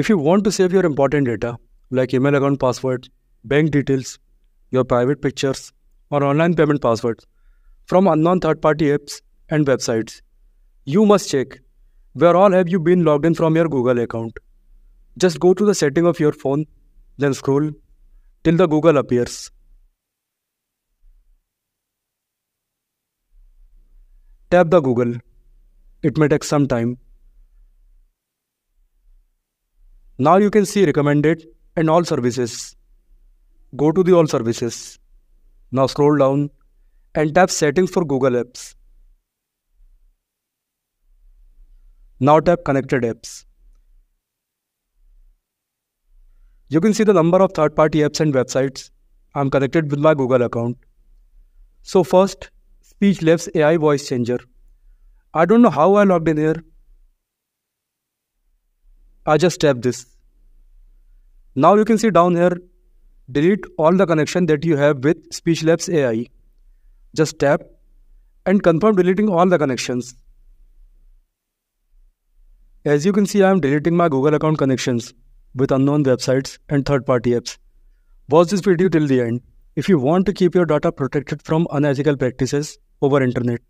If you want to save your important data like email account password, bank details, your private pictures, or online payment passwords from unknown third party apps and websites, you must check where all have you been logged in from your Google account. Just go to the setting of your phone, then scroll till the Google appears. Tap the Google. It may take some time. Now you can see recommended and all services. Go to the all services. Now scroll down and tap settings for Google Apps. Now tap connected apps. You can see the number of third-party apps and websites. I'm connected with my Google account. So first, Speech Labs AI voice changer. I don't know how I logged in here, I just tap this. Now you can see down here, delete all the connection that you have with Speech Labs AI. Just tap and confirm deleting all the connections. As you can see, I am deleting my Google account connections with unknown websites and third-party apps. Watch this video till the end if you want to keep your data protected from unethical practices over internet.